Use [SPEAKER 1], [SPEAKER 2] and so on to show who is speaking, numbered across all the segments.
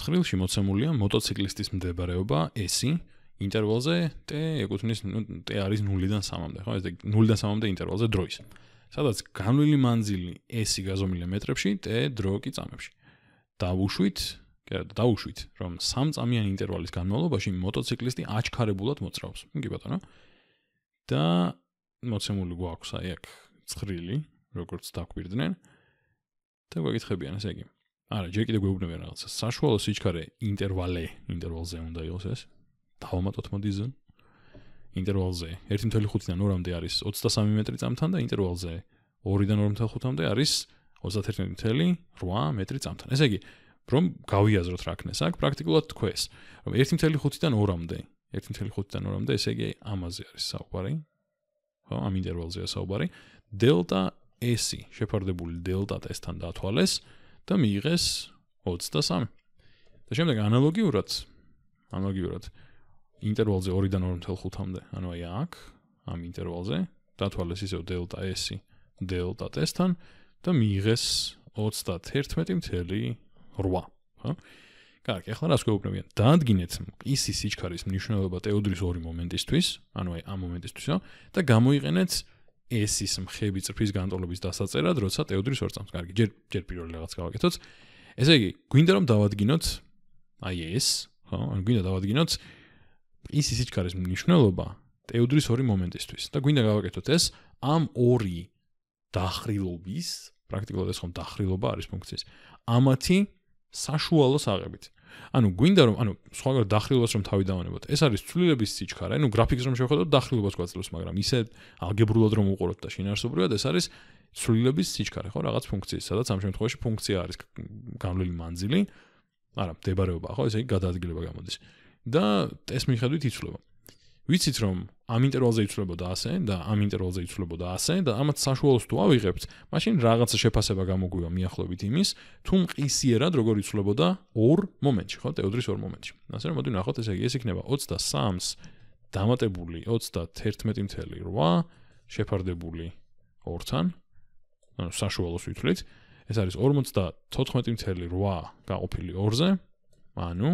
[SPEAKER 1] ცხრილში მოცემულია მოტოციკლისტის მდებარეობა ესი ინტერვალზე T ეკუთვნის ნუ T არის 0-დან 3-მდე ხო ესე 0-დან 3-მდე ინტერვალზე დროის სადაც განვლილი მანძილი ესი გაზომილია მეტრებში T დრო კი წამებში დაუშვით დაუშვით რომ 3 წამიანი ინტერვალის განმავლობაში მოტოციკლისტი აჩქარებულად მოძრაობს იგი ბატონო და მოცემული გვაქვს აი აქ ცხრილი როგორც დაგვირდნენ და გვაკითხებიან ესე იგი არა, ჯერ კიდე გვეუბნებიან რაღაცა. საშუალო სიჩქარე ინტერვალე, ინტერვალზე უნდა იყოს ეს. დავამატოთ მოდიზე. ინტერვალზე 1.5-დან 2-მდე არის 23 მეტრი წამთან და ინტერვალზე 2-დან 2.5-მდე არის 31.8 მეტრი წამთან. ესე იგი, რომ გავიაზროთ რა ქნეს აქ, პრაქტიკულად თქვეს, რომ 1.5-დან 2-მდე, 1.5-დან 2-მდე, ესე იგი ამაზე არის საუბარი. ხო, ამ ინტერვალზეა საუბარი. დელტა S-ი, შეფარდებული დელტა T-სთან დათვალეს. და მიიღეს 23. და შემდეგ ანალოგიურად ანალოგიურად ინტერვალზე 2-დან 2.5-მდე, ანუ აი აქ ამ ინტერვალზე დათვალეს ისევ დელტა S, დელტა T-თან და მიიღეს 31.8. ხო? კარგი, ახლა რას გვეუბნებიან? დაადგინეთ ისი სიჩქარის მნიშვნელობა ტეოდრის ორი მომენტისთვის, ანუ აი ამ მომენტისთვისო და გამოიყენეთ ეს ის მხები წრფის განტოლების დასაწერად, როცა თეოდრის ორწამს კარგი. ჯერ ჯერ პირველი რაღაც გავაკეთოთ. ესე იგი, გვინდა რომ დავადგინოთ აი ეს, ხო, ან გვინდა დავადგინოთ ის სიჩქარის მნიშვნელობა თეოდრის ორი მომენტისთვის და გვინდა გავაკეთოთ ეს ამ ორი დახრილობის, პრაქტიკულად ეს ხომ დახრილობა არის ფუნქციის. ამათი საშუალო საღებით. ანუ გვინდა რომ ანუ სხვაგვარად დახრილოს რომ თავი დავანებოთ. ეს არის ცვლილების სიჩქარე. ანუ გრაფიკს რომ შევხედოთ დახრილობას გვაძლევს, მაგრამ ისე ალგებრულად რომ უყუროთ და შინაარსობრივად ეს არის ცვლილების სიჩქარე, ხო, რაღაც ფუნქციის, სადაც ამ შემთხვევაში ფუნქცია არის გამვლელი მანძილი. არა, მდებარეობა, ხო, ესე იგი გადაადგილება გამოდის. და ეს მიხედვით იცვლება. ვიცით რომ ამ ინტერვალზე იცვლებოდა ასე და ამ ინტერვალზე იცვლებოდა ასე და ამათ საშუალოს თუ ავიღებთ, მაშინ რაღაცა შეფასება გამოგვივა მიახლოებით იმის, თუ მყისიერად როგორ იცვლებოდა ორ მომენტში, ხო, თეოდრის ორ მომენტში. ასე რომ მოდი ნახოთ, ესე იგი, ეს იქნება 23-ს დამატებული 31.8 შეფარდებული 2-თან. ანუ საშუალოს ვითვლით, ეს არის 54.8 გაყოფილი 2-ზე. ანუ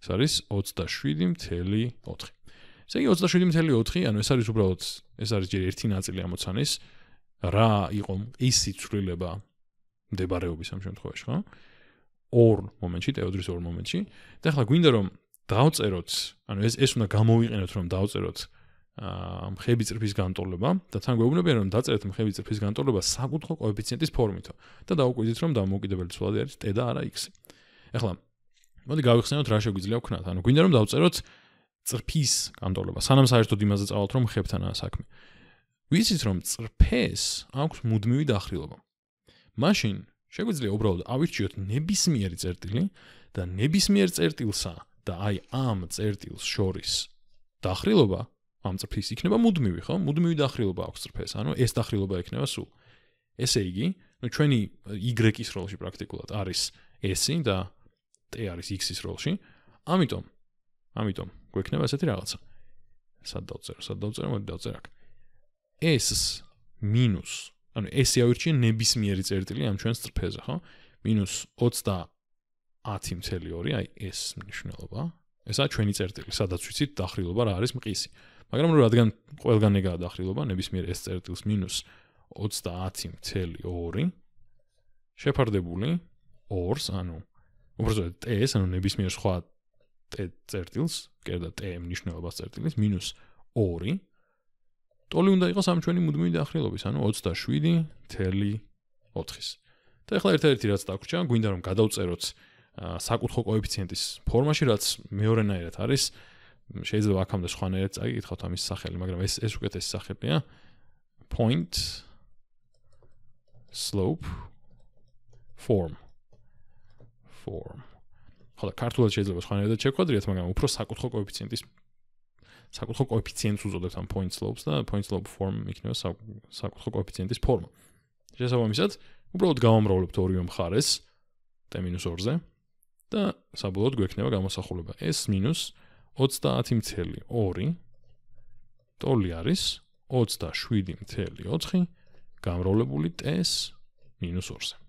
[SPEAKER 1] ეს არის 27.4. ესე იგი 27.4, ანუ ეს არის უბრალოდ ეს არის ჯერ ერთი ნაწილი ამოცანის რა იყო ის სიცვლილება მდებარეობის ამ შემთხვევაში, ხო? ორ მომენტში, თეოდრის ორ მომენტში. და ახლა გვინდა რომ დავწეროთ, ანუ ეს ეს უნდა გამოვიყენოთ რომ დავწეროთ აა მხები წრფის განტოლება და თან გვეუბნებიან რომ დაწერეთ მხები წრფის განტოლება საკუთხო კოეფიციენტის ფორმითო და დაუკვირდით რომ დამოუკიდებელი ცვლადი არის t და არა x. ახლა მოდი გავიხსენოთ რა შეგვიძლია ვქნათ. ანუ გვინდა რომ დავწეროთ აა წრფის გამდოლება. სანამ საერთოდ იმაზე წავალთ რომ ხებთანაა საქმე. ვიცით რომ წრფეს აქვს მუდმივი დახრილობა. მაშინ შეგვიძლია უბრალოდ ავირჩიოთ ნებისმიერი წერტილი და ნებისმიერ წერტილსა და აი ამ წერტილს შორის დახრილობა ამ წრფის იქნება მუდმივი, ხო? მუდმივი დახრილობა აქვს წრფეს, ანუ ეს დახრილობა იქნება სულ. ესე იგი, ну ჩვენი y-ის როლში პრაქტიკულად არის s-ი და t არის x-ის როლში. ამიტომ ამიტომ გვექნება ასეთი რაღაცა. სად დავწერო? სად დავწერო? მოდი დავწერ აქ. s მინუს. ანუ s ავირჩიე ნებისმიერი წერტილი ამ ჩვენს წრფეზე, ხო? მინუს 30.2, აი s მნიშვნელობა. ესა ჩვენი წერტილი, სადაც ვიცით დახრილობა რა არის მყისი. მაგრამ რო რადგან ყველგან ეგაა დახრილობა, ნებისმიერ s წერტილს მინუს 30.2 შეფარდებული 2-ს, ანუ უბრალოდ t-ს, ანუ ნებისმიერ სხვა წერტილს, კერდა t მნიშვნელობას წერტილის მინუს 2 ტოლი უნდა იყოს ამ ჩვენი მუდმივი დახრილობის, ანუ 27.4-ის. და ახლა ერთ-ერთი რაც დაგვრჩა, გვინდა რომ გადავწეროთ საკუთხო კოეფიციენტის ფორმაში, რაც მეორენაირად არის. შეიძლება აქამდე სხვანაირად წაიკითხოთ ამის სახელი, მაგრამ ეს ეს უკეთესი სახელია. point slope form form ხოდა ქართულად შეიძლება სხვანაირად შეგვადრიათ, მაგრამ უფრო საკუთხო კოეფიციენტის საკუთხო კოეფიციენტს უწოდებთ ამ point slopes და point slope form იქნება საკუთხო კოეფიციენტის ფორმა. შესაბამისად, უბრალოდ გამომრავლებთ ორივე მხარეს t -2-ზე და საბოლოოდ გვექნება გამოსახულება s -30.2 ტოლი არის 27.4 გამრავლებული t -2-ზე.